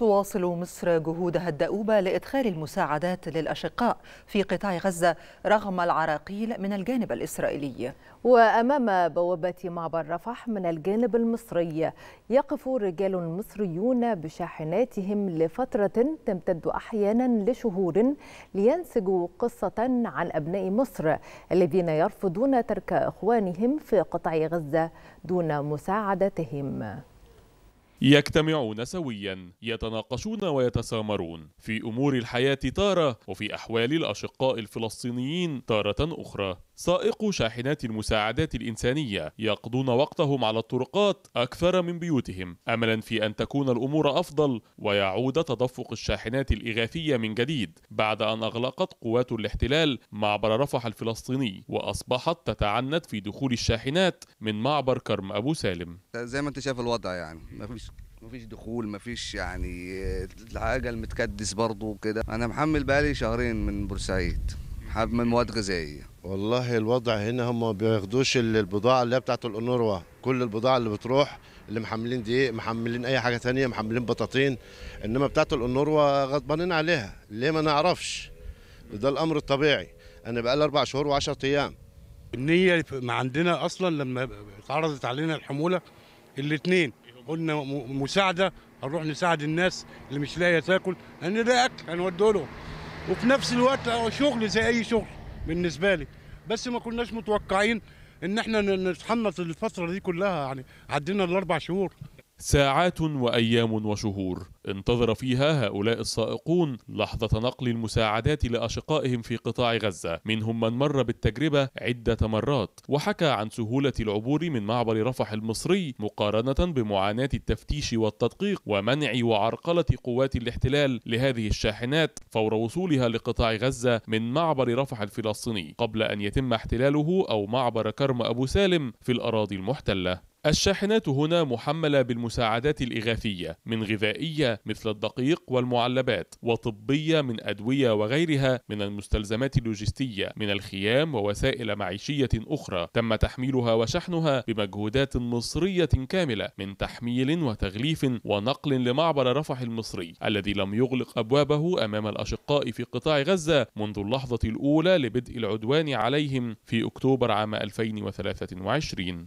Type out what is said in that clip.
تواصل مصر جهودها الدؤوبة لإدخال المساعدات للأشقاء في قطاع غزة رغم العراقيل من الجانب الإسرائيلي وأمام بوابة معبر رفح من الجانب المصري يقف رجال مصريون بشاحناتهم لفترة تمتد أحيانا لشهور لينسجوا قصة عن أبناء مصر الذين يرفضون ترك إخوانهم في قطاع غزة دون مساعدتهم يجتمعون سويا يتناقشون ويتسامرون في امور الحياه تاره وفي احوال الاشقاء الفلسطينيين تاره اخرى سائقو شاحنات المساعدات الإنسانية يقضون وقتهم على الطرقات أكثر من بيوتهم أملا في أن تكون الأمور أفضل ويعود تدفق الشاحنات الإغاثية من جديد بعد أن أغلقت قوات الاحتلال معبر رفح الفلسطيني وأصبحت تتعنت في دخول الشاحنات من معبر كرم أبو سالم زي ما أنت شايف الوضع يعني ما فيش ما فيش دخول ما فيش يعني العجل متكدس برضه وكده أنا محمل بقالي شهرين من بورسعيد من مواد غذائيه والله الوضع هنا هم ما بياخدوش البضاعه اللي هي بتاعت الانوروا كل البضاعه اللي بتروح اللي محملين دقيق محملين اي حاجه ثانيه محملين بطاطين انما بتاعت الانوروا غضبانين عليها ليه ما نعرفش ده الامر الطبيعي انا بقى لي اربع شهور و10 ايام النيه ما عندنا اصلا لما اتعرضت علينا الحموله الاثنين قلنا مساعده هنروح نساعد الناس اللي مش لاقيه تاكل هنلاقي اكل هنوديه لهم وفي نفس الوقت شغل زي اي شغل بالنسبه لي بس ما كناش متوقعين ان احنا نتحنط الفتره دي كلها يعني عدينا الاربع شهور ساعات وايام وشهور انتظر فيها هؤلاء السائقون لحظه نقل المساعدات لاشقائهم في قطاع غزه منهم من مر بالتجربه عده مرات وحكى عن سهوله العبور من معبر رفح المصري مقارنه بمعاناه التفتيش والتدقيق ومنع وعرقله قوات الاحتلال لهذه الشاحنات فور وصولها لقطاع غزه من معبر رفح الفلسطيني قبل ان يتم احتلاله او معبر كرم ابو سالم في الاراضي المحتله الشاحنات هنا محملة بالمساعدات الإغاثية من غذائية مثل الدقيق والمعلبات وطبية من أدوية وغيرها من المستلزمات اللوجستية من الخيام ووسائل معيشية أخرى تم تحميلها وشحنها بمجهودات مصرية كاملة من تحميل وتغليف ونقل لمعبر رفح المصري الذي لم يغلق أبوابه أمام الأشقاء في قطاع غزة منذ اللحظة الأولى لبدء العدوان عليهم في أكتوبر عام 2023